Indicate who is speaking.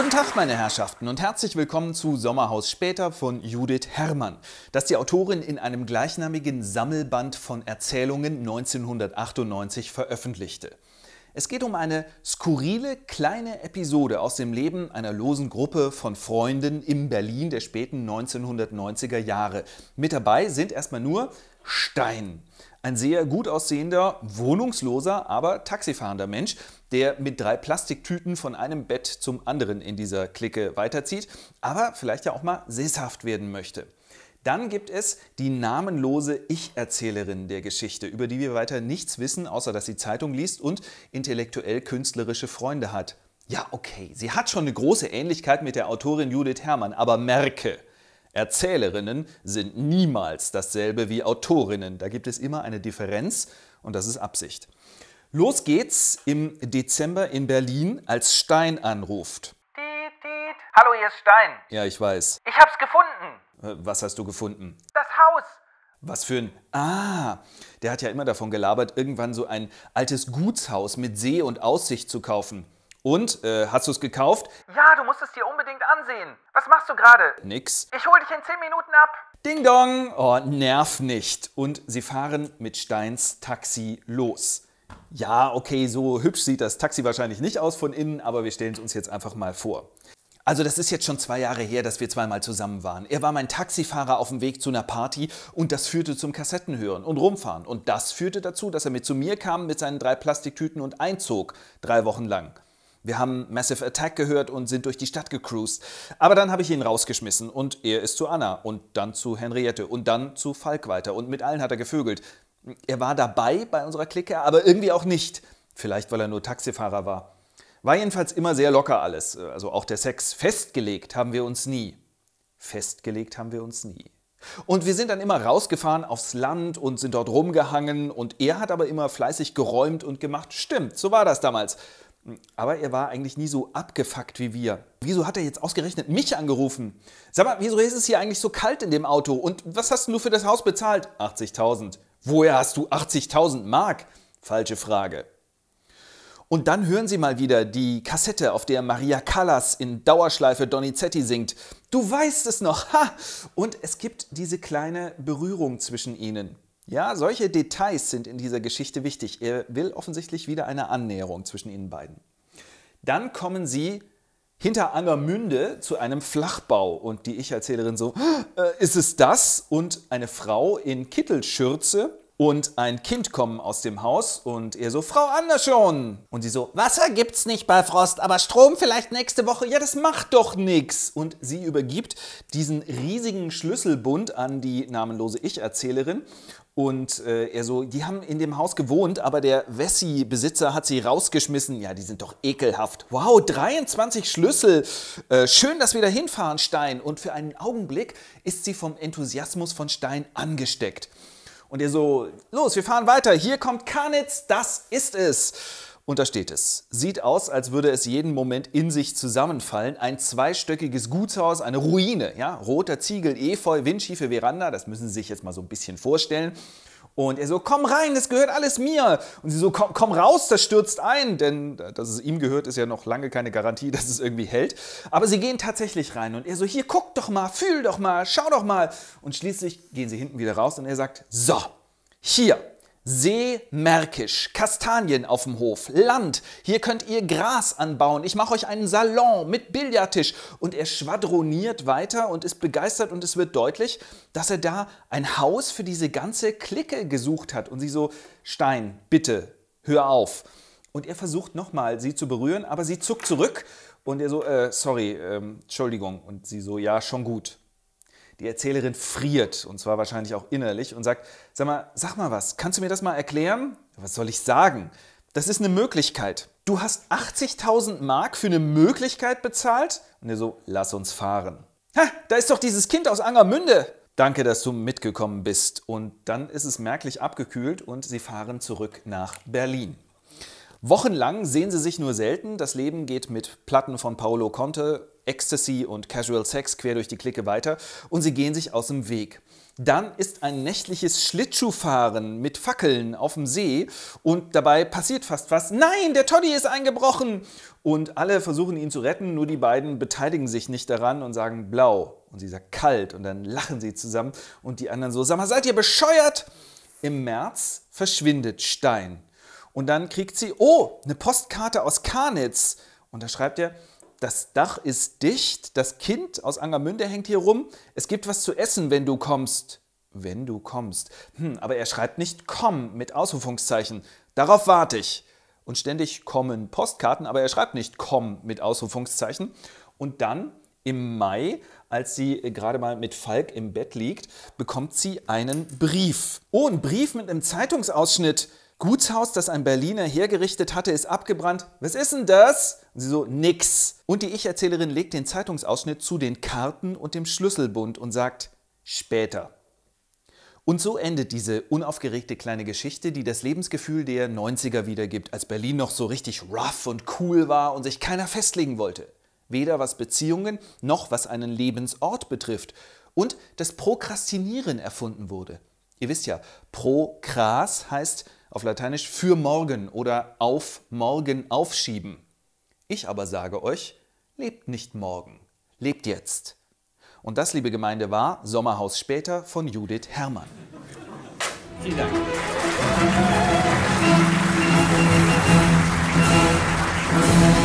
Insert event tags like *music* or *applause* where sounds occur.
Speaker 1: Guten Tag, meine Herrschaften, und herzlich willkommen zu Sommerhaus später von Judith Herrmann. Dass die Autorin in einem gleichnamigen Sammelband von Erzählungen 1998 veröffentlichte. Es geht um eine skurrile kleine Episode aus dem Leben einer losen Gruppe von Freunden im Berlin der späten 1990er Jahre. Mit dabei sind erstmal nur Stein. Ein sehr gut aussehender, wohnungsloser, aber taxifahrender Mensch, der mit drei Plastiktüten von einem Bett zum anderen in dieser Clique weiterzieht, aber vielleicht ja auch mal sesshaft werden möchte. Dann gibt es die namenlose Ich-Erzählerin der Geschichte, über die wir weiter nichts wissen, außer dass sie Zeitung liest und intellektuell-künstlerische Freunde hat. Ja, okay, sie hat schon eine große Ähnlichkeit mit der Autorin Judith Herrmann, aber merke, Erzählerinnen sind niemals dasselbe wie Autorinnen. Da gibt es immer eine Differenz und das ist Absicht. Los geht's im Dezember in Berlin, als Stein anruft. Diet, diet. Hallo, hier ist Stein. Ja, ich weiß. Ich hab's gefunden. Äh, was hast du gefunden? Das Haus. Was für ein. Ah, der hat ja immer davon gelabert, irgendwann so ein altes Gutshaus mit See und Aussicht zu kaufen. Und, äh, hast du es gekauft? Ja, du musst es dir unbedingt ansehen. Was machst du gerade? Nix. Ich hol dich in 10 Minuten ab. Ding dong! Oh, nerv nicht. Und sie fahren mit Steins Taxi los. Ja, okay, so hübsch sieht das Taxi wahrscheinlich nicht aus von innen, aber wir stellen es uns jetzt einfach mal vor. Also das ist jetzt schon zwei Jahre her, dass wir zweimal zusammen waren. Er war mein Taxifahrer auf dem Weg zu einer Party und das führte zum Kassettenhören und Rumfahren. Und das führte dazu, dass er mit zu mir kam mit seinen drei Plastiktüten und einzog, drei Wochen lang. Wir haben Massive Attack gehört und sind durch die Stadt gecruised. Aber dann habe ich ihn rausgeschmissen und er ist zu Anna und dann zu Henriette und dann zu Falk weiter und mit allen hat er gevögelt. Er war dabei bei unserer Clique, aber irgendwie auch nicht. Vielleicht, weil er nur Taxifahrer war. War jedenfalls immer sehr locker alles, also auch der Sex. Festgelegt haben wir uns nie. Festgelegt haben wir uns nie. Und wir sind dann immer rausgefahren aufs Land und sind dort rumgehangen und er hat aber immer fleißig geräumt und gemacht. Stimmt, so war das damals. Aber er war eigentlich nie so abgefuckt wie wir. Wieso hat er jetzt ausgerechnet mich angerufen? Sag mal, wieso ist es hier eigentlich so kalt in dem Auto? Und was hast du für das Haus bezahlt? 80.000. Woher hast du 80.000 Mark? Falsche Frage. Und dann hören Sie mal wieder die Kassette, auf der Maria Callas in Dauerschleife Donizetti singt. Du weißt es noch, ha! Und es gibt diese kleine Berührung zwischen ihnen. Ja, solche Details sind in dieser Geschichte wichtig. Er will offensichtlich wieder eine Annäherung zwischen ihnen beiden. Dann kommen sie hinter Angermünde zu einem Flachbau und die Ich-Erzählerin so, äh, ist es das? Und eine Frau in Kittelschürze und ein Kind kommen aus dem Haus und er so, Frau Andersson! Und sie so, Wasser gibt's nicht bei Frost, aber Strom vielleicht nächste Woche. Ja, das macht doch nix! Und sie übergibt diesen riesigen Schlüsselbund an die namenlose Ich-Erzählerin und äh, er so, die haben in dem Haus gewohnt, aber der Wessi-Besitzer hat sie rausgeschmissen. Ja, die sind doch ekelhaft. Wow, 23 Schlüssel. Äh, schön, dass wir da hinfahren, Stein. Und für einen Augenblick ist sie vom Enthusiasmus von Stein angesteckt. Und er so, los, wir fahren weiter. Hier kommt Karnitz, das ist es. Und da steht es. Sieht aus, als würde es jeden Moment in sich zusammenfallen. Ein zweistöckiges Gutshaus, eine Ruine. Ja? Roter Ziegel, Efeu, windschiefe Veranda. Das müssen Sie sich jetzt mal so ein bisschen vorstellen. Und er so, komm rein, das gehört alles mir. Und sie so, komm, komm raus, das stürzt ein. Denn äh, dass es ihm gehört, ist ja noch lange keine Garantie, *laughs* dass es irgendwie hält. Aber sie gehen tatsächlich rein. Und er so, hier, guck doch mal, fühl doch mal, schau doch mal. Und schließlich gehen sie hinten wieder raus und er sagt, so, hier, Seemärkisch, Kastanien auf dem Hof, Land, hier könnt ihr Gras anbauen, ich mache euch einen Salon mit Billardtisch. Und er schwadroniert weiter und ist begeistert und es wird deutlich, dass er da ein Haus für diese ganze Clique gesucht hat und sie so, Stein, bitte, hör auf. Und er versucht nochmal, sie zu berühren, aber sie zuckt zurück und er so, äh, sorry, ähm, Entschuldigung. Und sie so, ja, schon gut. Die Erzählerin friert, und zwar wahrscheinlich auch innerlich, und sagt, sag mal, sag mal was, kannst du mir das mal erklären? Was soll ich sagen? Das ist eine Möglichkeit. Du hast 80.000 Mark für eine Möglichkeit bezahlt? Und er so, lass uns fahren. Ha, da ist doch dieses Kind aus Angermünde. Danke, dass du mitgekommen bist. Und dann ist es merklich abgekühlt und sie fahren zurück nach Berlin. Wochenlang sehen sie sich nur selten. Das Leben geht mit Platten von Paolo Conte Ecstasy und Casual Sex quer durch die Clique weiter und sie gehen sich aus dem Weg. Dann ist ein nächtliches Schlittschuhfahren mit Fackeln auf dem See und dabei passiert fast was. Nein, der Toddy ist eingebrochen! Und alle versuchen ihn zu retten, nur die beiden beteiligen sich nicht daran und sagen blau. Und sie sagt kalt und dann lachen sie zusammen und die anderen so, sag mal, seid ihr bescheuert? Im März verschwindet Stein. Und dann kriegt sie, oh, eine Postkarte aus Karnitz. Und da schreibt er, das Dach ist dicht, das Kind aus Angermünde hängt hier rum, es gibt was zu essen, wenn du kommst. Wenn du kommst. Hm, aber er schreibt nicht komm mit Ausrufungszeichen. Darauf warte ich. Und ständig kommen Postkarten, aber er schreibt nicht komm mit Ausrufungszeichen. Und dann im Mai, als sie äh, gerade mal mit Falk im Bett liegt, bekommt sie einen Brief. Oh, ein Brief mit einem Zeitungsausschnitt. Gutshaus, das ein Berliner hergerichtet hatte, ist abgebrannt. Was ist denn das? Und sie so, nix. Und die Ich-Erzählerin legt den Zeitungsausschnitt zu den Karten und dem Schlüsselbund und sagt, später. Und so endet diese unaufgeregte kleine Geschichte, die das Lebensgefühl der 90er wiedergibt, als Berlin noch so richtig rough und cool war und sich keiner festlegen wollte. Weder was Beziehungen noch was einen Lebensort betrifft. Und das Prokrastinieren erfunden wurde. Ihr wisst ja, Prokras heißt auf Lateinisch für morgen oder auf morgen aufschieben. Ich aber sage euch, lebt nicht morgen, lebt jetzt. Und das, liebe Gemeinde, war Sommerhaus später von Judith Herrmann. Vielen Dank. Thank you.